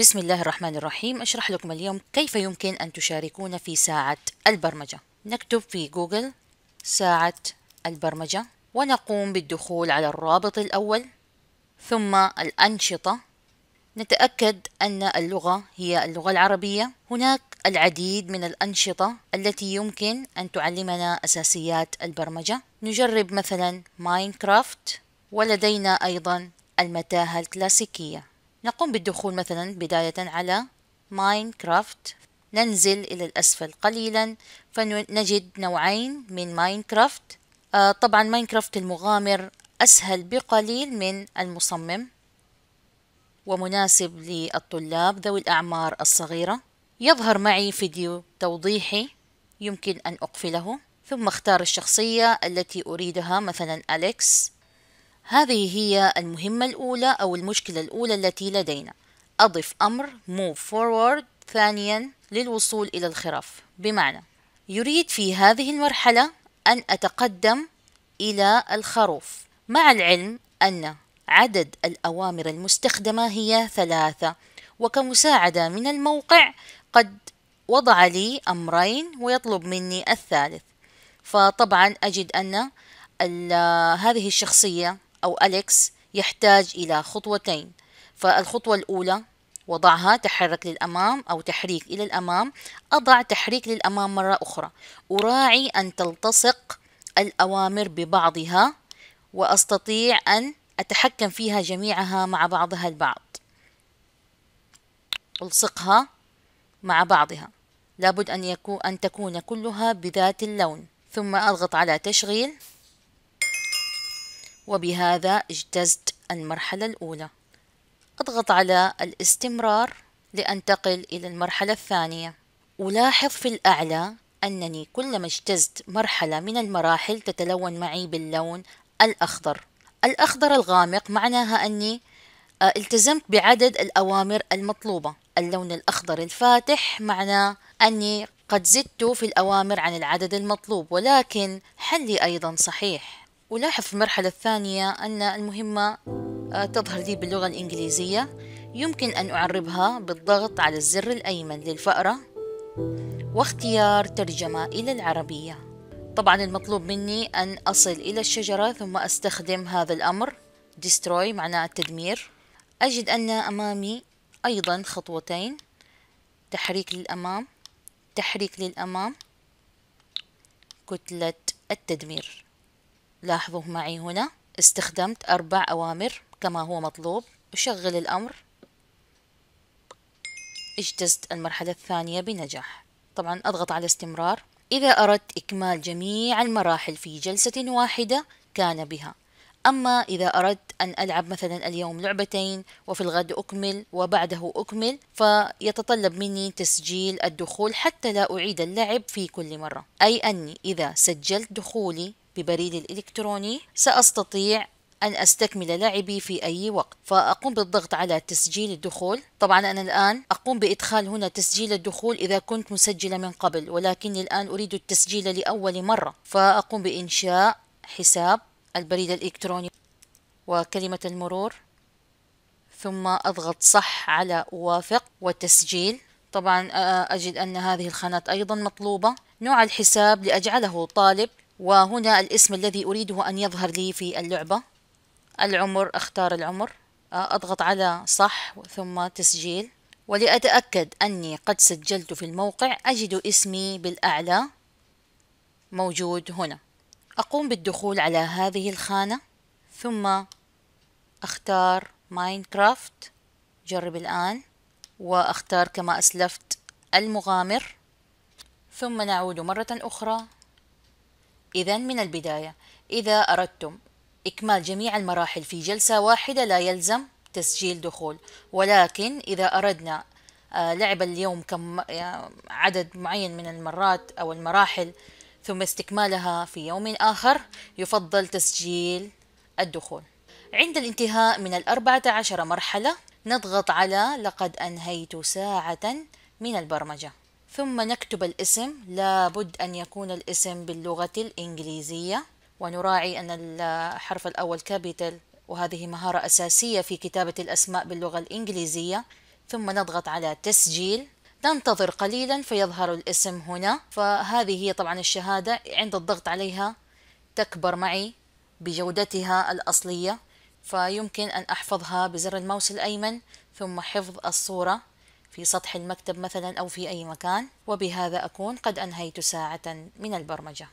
بسم الله الرحمن الرحيم أشرح لكم اليوم كيف يمكن أن تشاركون في ساعة البرمجة نكتب في جوجل ساعة البرمجة ونقوم بالدخول على الرابط الأول ثم الأنشطة نتأكد أن اللغة هي اللغة العربية هناك العديد من الأنشطة التي يمكن أن تعلمنا أساسيات البرمجة نجرب مثلا ماينكرافت ولدينا أيضا المتاهة الكلاسيكية نقوم بالدخول مثلا بداية على ماينكرافت ننزل إلى الأسفل قليلا فنجد نوعين من ماينكرافت آه، طبعا ماينكرافت المغامر أسهل بقليل من المصمم ومناسب للطلاب ذوي الأعمار الصغيرة يظهر معي فيديو توضيحي يمكن أن أقفله ثم اختار الشخصية التي أريدها مثلا أليكس هذه هي المهمة الأولى أو المشكلة الأولى التي لدينا أضف أمر move forward ثانيا للوصول إلى الخراف بمعنى يريد في هذه المرحلة أن أتقدم إلى الخروف مع العلم أن عدد الأوامر المستخدمة هي ثلاثة وكمساعدة من الموقع قد وضع لي أمرين ويطلب مني الثالث فطبعا أجد أن هذه الشخصية أو أليكس يحتاج إلى خطوتين فالخطوة الأولى وضعها تحرك للأمام أو تحريك إلى الأمام أضع تحريك للأمام مرة أخرى أراعي أن تلتصق الأوامر ببعضها وأستطيع أن أتحكم فيها جميعها مع بعضها البعض ألصقها مع بعضها لابد أن, يكون أن تكون كلها بذات اللون ثم أضغط على تشغيل وبهذا اجتزت المرحلة الأولى أضغط على الاستمرار لأنتقل إلى المرحلة الثانية ألاحظ في الأعلى أنني كلما اجتزت مرحلة من المراحل تتلون معي باللون الأخضر الأخضر الغامق معناها أني آه، التزمت بعدد الأوامر المطلوبة اللون الأخضر الفاتح معناه أني قد زدت في الأوامر عن العدد المطلوب ولكن حلي أيضا صحيح ولاحظ في المرحلة الثانية أن المهمة آه، تظهر لي باللغة الإنجليزية يمكن أن أعربها بالضغط على الزر الأيمن للفأرة واختيار ترجمة إلى العربية طبعا المطلوب مني أن أصل إلى الشجرة ثم أستخدم هذا الأمر destroy معناه التدمير أجد أن أمامي أيضا خطوتين تحريك للأمام تحريك للأمام كتلة التدمير لاحظوا معي هنا استخدمت أربع أوامر كما هو مطلوب أشغل الأمر اجتزت المرحلة الثانية بنجاح طبعا أضغط على استمرار إذا أردت إكمال جميع المراحل في جلسة واحدة كان بها أما إذا أردت أن ألعب مثلا اليوم لعبتين وفي الغد أكمل وبعده أكمل فيتطلب مني تسجيل الدخول حتى لا أعيد اللعب في كل مرة أي أني إذا سجلت دخولي ببريد الإلكتروني سأستطيع أن أستكمل لعبي في أي وقت فأقوم بالضغط على تسجيل الدخول طبعا أنا الآن أقوم بإدخال هنا تسجيل الدخول إذا كنت مسجلة من قبل ولكني الآن أريد التسجيل لأول مرة فأقوم بإنشاء حساب البريد الإلكتروني وكلمة المرور ثم أضغط صح على أوافق وتسجيل طبعا آه، أجد أن هذه الخانات أيضا مطلوبة نوع الحساب لأجعله طالب وهنا الاسم الذي أريده أن يظهر لي في اللعبة العمر أختار العمر آه، أضغط على صح ثم تسجيل ولأتأكد أني قد سجلت في الموقع أجد اسمي بالأعلى موجود هنا أقوم بالدخول على هذه الخانة ثم أختار ماينكرافت جرب الآن وأختار كما أسلفت المغامر ثم نعود مرة أخرى إذا من البداية إذا أردتم إكمال جميع المراحل في جلسة واحدة لا يلزم تسجيل دخول ولكن إذا أردنا آه، لعب اليوم كم آه، عدد معين من المرات أو المراحل ثم استكمالها في يوم آخر يفضل تسجيل الدخول عند الانتهاء من الأربعة عشر مرحلة نضغط على لقد أنهيت ساعة من البرمجة ثم نكتب الاسم لابد أن يكون الاسم باللغة الإنجليزية ونراعي أن الحرف الأول كابيتال وهذه مهارة أساسية في كتابة الأسماء باللغة الإنجليزية ثم نضغط على تسجيل ننتظر قليلا فيظهر الاسم هنا فهذه هي طبعا الشهادة عند الضغط عليها تكبر معي بجودتها الأصلية فيمكن أن أحفظها بزر الماوس الأيمن ثم حفظ الصورة في سطح المكتب مثلا أو في أي مكان وبهذا أكون قد أنهيت ساعة من البرمجة